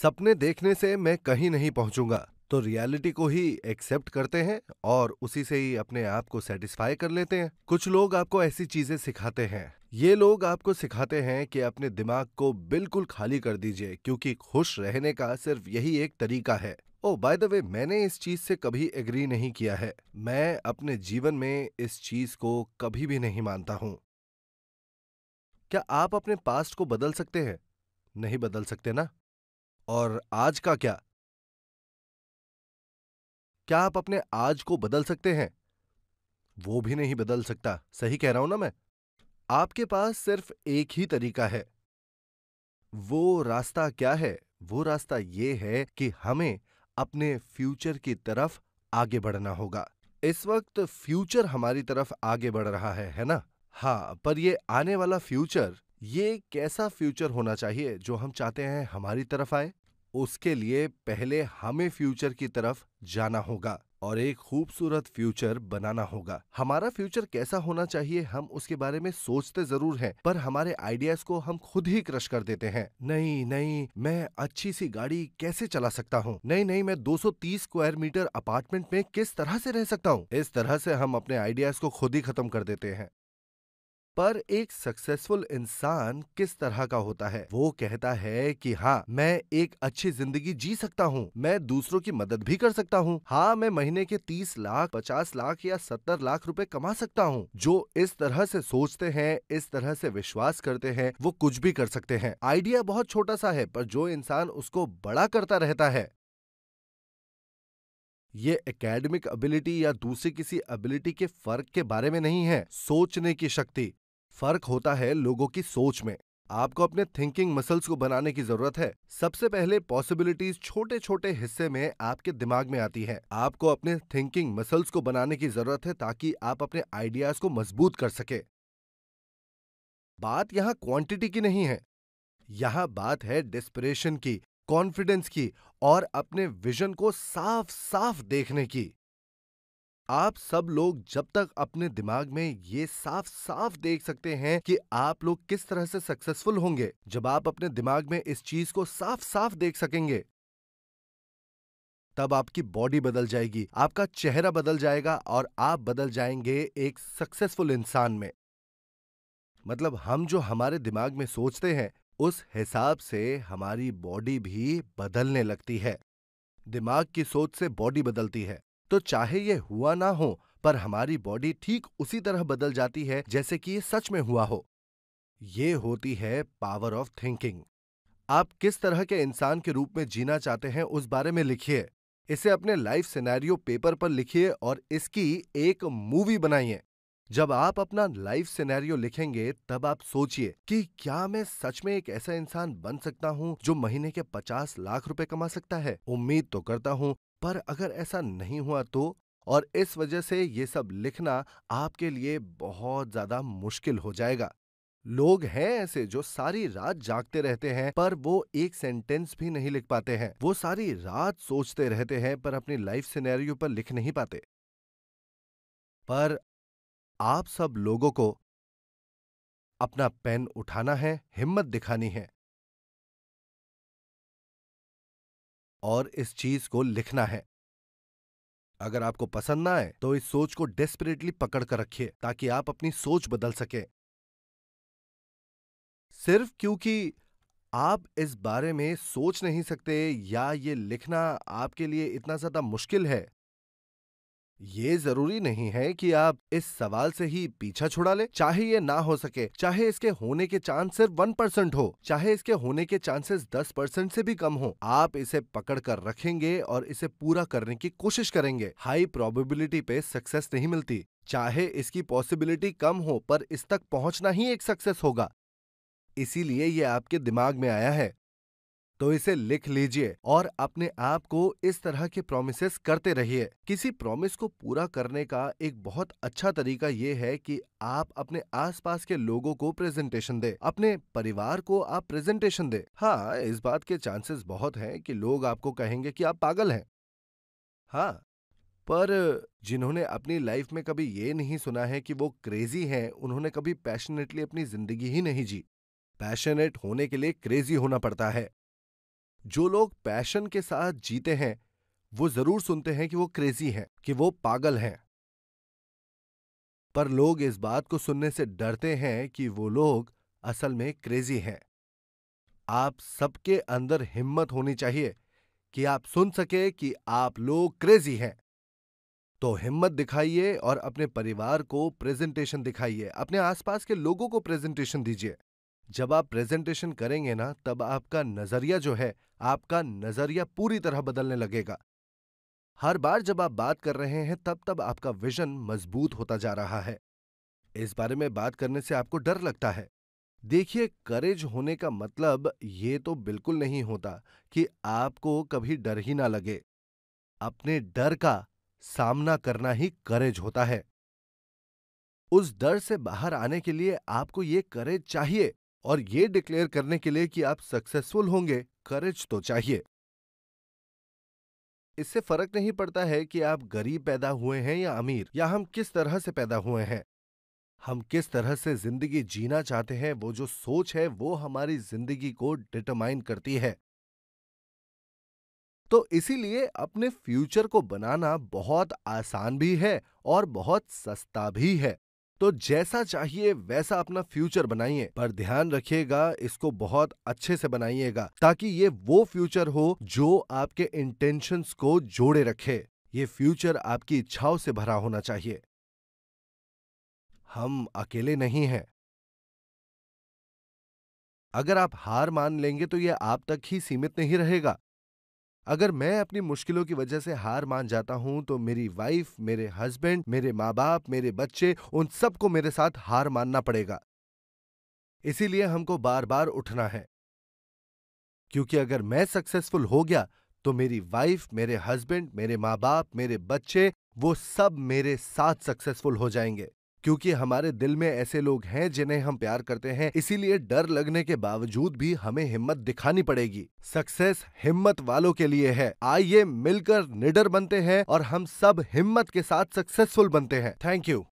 सपने देखने से मैं कहीं नहीं पहुंचूंगा तो रियलिटी को ही एक्सेप्ट करते हैं और उसी से ही अपने आप को सेटिस्फाई कर लेते हैं कुछ लोग आपको ऐसी चीजें सिखाते हैं ये लोग आपको सिखाते हैं कि अपने दिमाग को बिल्कुल खाली कर दीजिए क्योंकि खुश रहने का सिर्फ यही एक तरीका है ओ बाय द वे मैंने इस चीज से कभी एग्री नहीं किया है मैं अपने जीवन में इस चीज को कभी भी नहीं मानता हूं क्या आप अपने पास्ट को बदल सकते हैं नहीं बदल सकते ना और आज का क्या क्या आप अपने आज को बदल सकते हैं वो भी नहीं बदल सकता सही कह रहा हूं ना मैं आपके पास सिर्फ एक ही तरीका है वो रास्ता क्या है वो रास्ता ये है कि हमें अपने फ्यूचर की तरफ आगे बढ़ना होगा इस वक्त फ्यूचर हमारी तरफ आगे बढ़ रहा है है ना हाँ पर ये आने वाला फ्यूचर ये कैसा फ्यूचर होना चाहिए जो हम चाहते हैं हमारी तरफ आए उसके लिए पहले हमें फ्यूचर की तरफ जाना होगा और एक खूबसूरत फ्यूचर बनाना होगा हमारा फ्यूचर कैसा होना चाहिए हम उसके बारे में सोचते जरूर हैं पर हमारे आइडियाज को हम खुद ही क्रश कर देते हैं नहीं नहीं मैं अच्छी सी गाड़ी कैसे चला सकता हूँ नहीं नहीं मैं 230 स्क्वायर मीटर अपार्टमेंट में किस तरह से रह सकता हूँ इस तरह से हम अपने आइडियाज को खुद ही खत्म कर देते हैं पर एक सक्सेसफुल इंसान किस तरह का होता है वो कहता है कि हाँ मैं एक अच्छी जिंदगी जी सकता हूँ मैं दूसरों की मदद भी कर सकता हूँ हाँ मैं महीने के तीस लाख पचास लाख या सत्तर लाख रुपए कमा सकता हूँ जो इस तरह से सोचते हैं इस तरह से विश्वास करते हैं वो कुछ भी कर सकते हैं आइडिया बहुत छोटा सा है पर जो इंसान उसको बड़ा करता रहता है ये एकेडमिक एबिलिटी या दूसरी किसी एबिलिटी के फर्क के बारे में नहीं है सोचने की शक्ति फर्क होता है लोगों की सोच में आपको अपने थिंकिंग मसल्स को बनाने की जरूरत है सबसे पहले पॉसिबिलिटीज छोटे छोटे हिस्से में आपके दिमाग में आती है आपको अपने थिंकिंग मसल्स को बनाने की जरूरत है ताकि आप अपने आइडियाज को मजबूत कर सके बात यहां क्वांटिटी की नहीं है यहां बात है डिस्परेशन की कॉन्फिडेंस की और अपने विजन को साफ साफ देखने की आप सब लोग जब तक अपने दिमाग में ये साफ साफ देख सकते हैं कि आप लोग किस तरह से सक्सेसफुल होंगे जब आप अपने दिमाग में इस चीज को साफ साफ देख सकेंगे तब आपकी बॉडी बदल जाएगी आपका चेहरा बदल जाएगा और आप बदल जाएंगे एक सक्सेसफुल इंसान में मतलब हम जो हमारे दिमाग में सोचते हैं उस हिसाब से हमारी बॉडी भी बदलने लगती है दिमाग की सोच से बॉडी बदलती है तो चाहे ये हुआ ना हो पर हमारी बॉडी ठीक उसी तरह बदल जाती है जैसे कि ये सच में हुआ हो ये होती है पावर ऑफ थिंकिंग आप किस तरह के इंसान के रूप में जीना चाहते हैं उस बारे में लिखिए इसे अपने लाइफ सिनेरियो पेपर पर लिखिए और इसकी एक मूवी बनाइए जब आप अपना लाइफ सिनेरियो लिखेंगे तब आप सोचिए कि क्या मैं सच में एक ऐसा इंसान बन सकता हूँ जो महीने के पचास लाख रुपए कमा सकता है उम्मीद तो करता हूँ पर अगर ऐसा नहीं हुआ तो और इस वजह से ये सब लिखना आपके लिए बहुत ज्यादा मुश्किल हो जाएगा लोग हैं ऐसे जो सारी रात जागते रहते हैं पर वो एक सेंटेंस भी नहीं लिख पाते हैं वो सारी रात सोचते रहते हैं पर अपनी लाइफ सिनेरियो पर लिख नहीं पाते पर आप सब लोगों को अपना पेन उठाना है हिम्मत दिखानी है और इस चीज को लिखना है अगर आपको पसंद ना आए तो इस सोच को डेस्परेटली पकड़ कर रखिए ताकि आप अपनी सोच बदल सके सिर्फ क्योंकि आप इस बारे में सोच नहीं सकते या ये लिखना आपके लिए इतना ज्यादा मुश्किल है ये जरूरी नहीं है कि आप इस सवाल से ही पीछा छुड़ा ले चाहे ये ना हो सके चाहे इसके होने के चांस सिर्फ वन परसेंट हो चाहे इसके होने के चांसेस दस परसेंट से भी कम हो आप इसे पकड़ कर रखेंगे और इसे पूरा करने की कोशिश करेंगे हाई प्रोबेबिलिटी पे सक्सेस नहीं मिलती चाहे इसकी पॉसिबिलिटी कम हो पर इस तक पहुंचना ही एक सक्सेस होगा इसीलिए ये आपके दिमाग में आया है तो इसे लिख लीजिए और अपने आप को इस तरह के प्रोमिस करते रहिए किसी प्रोमिस को पूरा करने का एक बहुत अच्छा तरीका यह है कि आप अपने आसपास के लोगों को प्रेजेंटेशन दे अपने परिवार को आप प्रेजेंटेशन दे हाँ इस बात के चांसेस बहुत हैं कि लोग आपको कहेंगे कि आप पागल हैं हाँ पर जिन्होंने अपनी लाइफ में कभी ये नहीं सुना है कि वो क्रेजी हैं उन्होंने कभी पैशनेटली अपनी जिंदगी ही नहीं जी पैशनेट होने के लिए क्रेजी होना पड़ता है जो लोग पैशन के साथ जीते हैं वो जरूर सुनते हैं कि वो क्रेजी हैं कि वो पागल हैं पर लोग इस बात को सुनने से डरते हैं कि वो लोग असल में क्रेजी हैं आप सबके अंदर हिम्मत होनी चाहिए कि आप सुन सके कि आप लोग क्रेजी हैं तो हिम्मत दिखाइए और अपने परिवार को प्रेजेंटेशन दिखाइए अपने आसपास के लोगों को प्रेजेंटेशन दीजिए जब आप प्रेजेंटेशन करेंगे ना तब आपका नजरिया जो है आपका नजरिया पूरी तरह बदलने लगेगा हर बार जब आप बात कर रहे हैं तब तब आपका विजन मजबूत होता जा रहा है इस बारे में बात करने से आपको डर लगता है देखिए करेज होने का मतलब ये तो बिल्कुल नहीं होता कि आपको कभी डर ही ना लगे अपने डर का सामना करना ही करेज होता है उस डर से बाहर आने के लिए आपको ये करेज चाहिए और ये डिक्लेयर करने के लिए कि आप सक्सेसफुल होंगे करेज तो चाहिए इससे फर्क नहीं पड़ता है कि आप गरीब पैदा हुए हैं या अमीर या हम किस तरह से पैदा हुए हैं हम किस तरह से जिंदगी जीना चाहते हैं वो जो सोच है वो हमारी जिंदगी को डिटरमाइन करती है तो इसीलिए अपने फ्यूचर को बनाना बहुत आसान भी है और बहुत सस्ता भी है तो जैसा चाहिए वैसा अपना फ्यूचर बनाइए पर ध्यान रखिएगा इसको बहुत अच्छे से बनाइएगा ताकि ये वो फ्यूचर हो जो आपके इंटेंशंस को जोड़े रखे ये फ्यूचर आपकी इच्छाओं से भरा होना चाहिए हम अकेले नहीं हैं अगर आप हार मान लेंगे तो यह आप तक ही सीमित नहीं रहेगा अगर मैं अपनी मुश्किलों की वजह से हार मान जाता हूं तो मेरी वाइफ मेरे हस्बैंड मेरे माँ बाप मेरे बच्चे उन सबको मेरे साथ हार मानना पड़ेगा इसीलिए हमको बार बार उठना है क्योंकि अगर मैं सक्सेसफुल हो गया तो मेरी वाइफ मेरे हस्बैंड मेरे माँ बाप मेरे बच्चे वो सब मेरे साथ सक्सेसफुल हो जाएंगे क्योंकि हमारे दिल में ऐसे लोग हैं जिन्हें हम प्यार करते हैं इसीलिए डर लगने के बावजूद भी हमें हिम्मत दिखानी पड़ेगी सक्सेस हिम्मत वालों के लिए है आइए मिलकर निडर बनते हैं और हम सब हिम्मत के साथ सक्सेसफुल बनते हैं थैंक यू